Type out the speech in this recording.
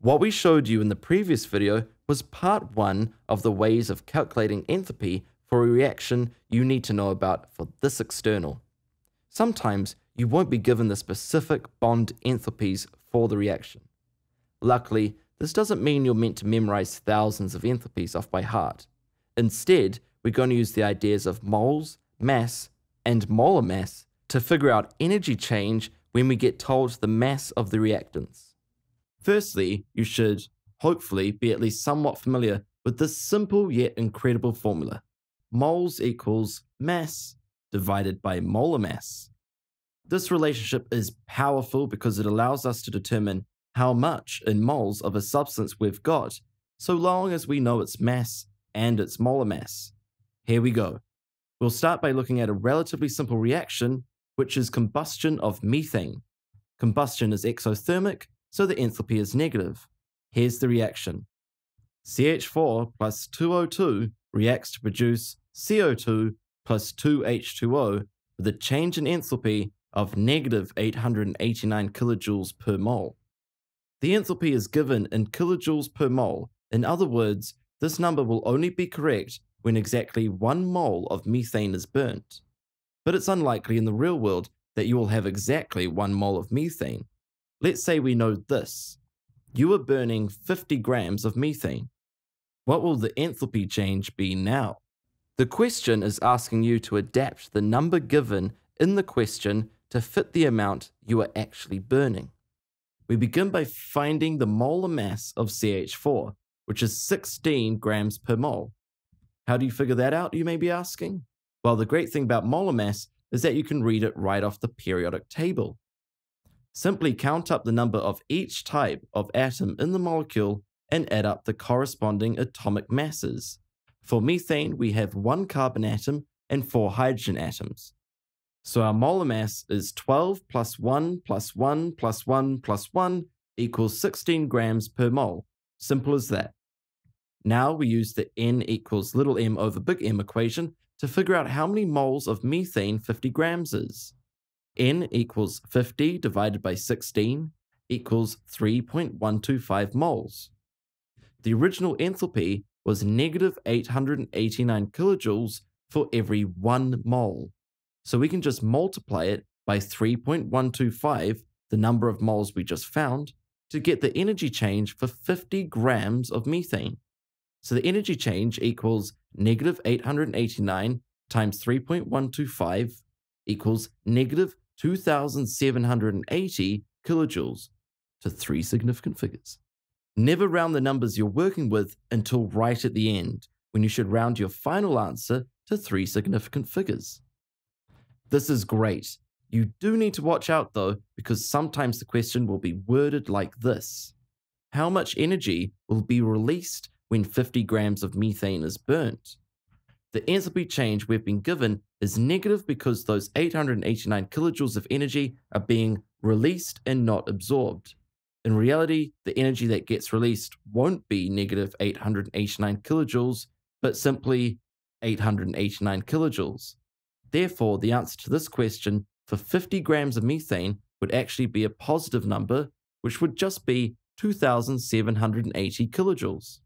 What we showed you in the previous video was part one of the ways of calculating enthalpy for a reaction you need to know about for this external. Sometimes you won't be given the specific bond enthalpies for the reaction. Luckily, this doesn't mean you're meant to memorize thousands of enthalpies off by heart. Instead, we're going to use the ideas of moles, mass, and molar mass to figure out energy change when we get told the mass of the reactants. Firstly, you should hopefully be at least somewhat familiar with this simple yet incredible formula moles equals mass divided by molar mass. This relationship is powerful because it allows us to determine how much in moles of a substance we've got, so long as we know its mass and its molar mass. Here we go. We'll start by looking at a relatively simple reaction, which is combustion of methane. Combustion is exothermic, so the enthalpy is negative. Here's the reaction. CH4 plus 2O2 reacts to produce CO2 plus 2H2O with a change in enthalpy of negative 889 kilojoules per mole. The enthalpy is given in kilojoules per mole. In other words, this number will only be correct when exactly one mole of methane is burnt. But it's unlikely in the real world that you will have exactly one mole of methane, Let's say we know this. You are burning 50 grams of methane. What will the enthalpy change be now? The question is asking you to adapt the number given in the question to fit the amount you are actually burning. We begin by finding the molar mass of CH4, which is 16 grams per mole. How do you figure that out, you may be asking? Well, the great thing about molar mass is that you can read it right off the periodic table. Simply count up the number of each type of atom in the molecule and add up the corresponding atomic masses. For methane, we have one carbon atom and four hydrogen atoms. So our molar mass is 12 plus 1 plus 1 plus 1 plus 1 equals 16 grams per mole. Simple as that. Now we use the n equals little m over big M equation to figure out how many moles of methane 50 grams is n equals 50 divided by 16 equals 3.125 moles. The original enthalpy was negative 889 kilojoules for every 1 mole. So we can just multiply it by 3.125, the number of moles we just found, to get the energy change for 50 grams of methane. So the energy change equals negative 889 times 3.125 equals negative 2,780 kilojoules to three significant figures. Never round the numbers you're working with until right at the end, when you should round your final answer to three significant figures. This is great. You do need to watch out though, because sometimes the question will be worded like this How much energy will be released when 50 grams of methane is burnt? The enthalpy change we've been given is negative because those 889 kilojoules of energy are being released and not absorbed. In reality, the energy that gets released won't be negative 889 kilojoules, but simply 889 kilojoules. Therefore, the answer to this question for 50 grams of methane would actually be a positive number, which would just be 2,780 kilojoules.